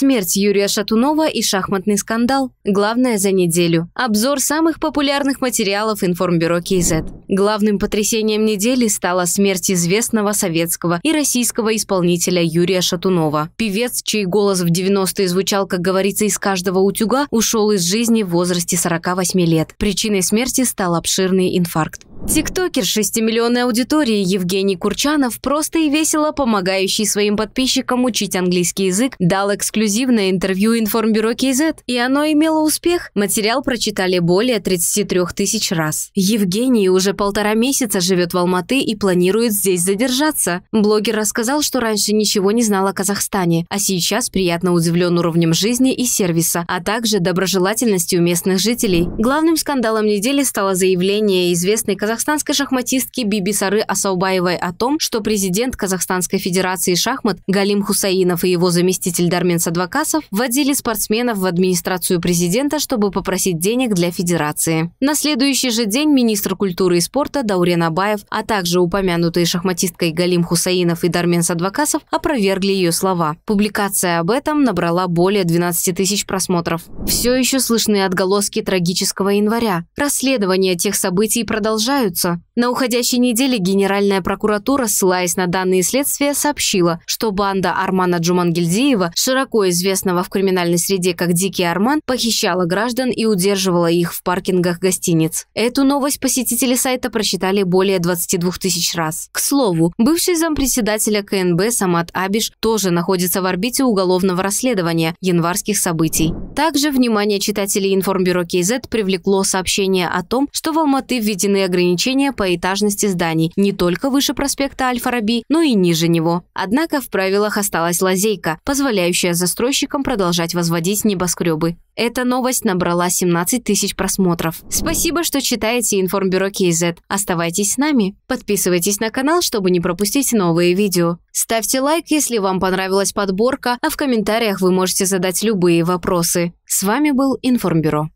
Смерть Юрия Шатунова и шахматный скандал. Главное за неделю. Обзор самых популярных материалов Информбюро КИЗ. Главным потрясением недели стала смерть известного советского и российского исполнителя Юрия Шатунова. Певец, чей голос в 90-е звучал, как говорится, из каждого утюга, ушел из жизни в возрасте 48 лет. Причиной смерти стал обширный инфаркт. Тиктокер с миллионной аудиторией Евгений Курчанов, просто и весело помогающий своим подписчикам учить английский язык, дал эксклюзивное интервью информбюро КЗ, и оно имело успех. Материал прочитали более 33 тысяч раз. Евгений уже полтора месяца живет в Алматы и планирует здесь задержаться. Блогер рассказал, что раньше ничего не знал о Казахстане, а сейчас приятно удивлен уровнем жизни и сервиса, а также доброжелательностью местных жителей. Главным скандалом недели стало заявление известной казахстанской казахстанской шахматистки Бибисары Асаубаевой о том, что президент Казахстанской Федерации шахмат Галим Хусаинов и его заместитель Дармен Садвакасов вводили спортсменов в администрацию президента, чтобы попросить денег для федерации. На следующий же день министр культуры и спорта Даурен Абаев, а также упомянутые шахматисткой Галим Хусаинов и Дармен Садвакасов опровергли ее слова. Публикация об этом набрала более 12 тысяч просмотров. Все еще слышны отголоски трагического января. Расследование тех событий продолжают, продолжаются. На уходящей неделе Генеральная прокуратура, ссылаясь на данные следствия, сообщила, что банда Армана Джумангельдиева, широко известного в криминальной среде как «Дикий Арман», похищала граждан и удерживала их в паркингах гостиниц. Эту новость посетители сайта прочитали более 22 тысяч раз. К слову, бывший зампредседателя КНБ Самат Абиш тоже находится в орбите уголовного расследования январских событий. Также внимание читателей Информбюро КЗ привлекло сообщение о том, что в Алматы введены ограничения ограничения по этажности зданий не только выше проспекта Аль-Фараби, но и ниже него. Однако в правилах осталась лазейка, позволяющая застройщикам продолжать возводить небоскребы. Эта новость набрала 17 тысяч просмотров. Спасибо, что читаете Информбюро КЗ. Оставайтесь с нами. Подписывайтесь на канал, чтобы не пропустить новые видео. Ставьте лайк, если вам понравилась подборка, а в комментариях вы можете задать любые вопросы. С вами был Информбюро.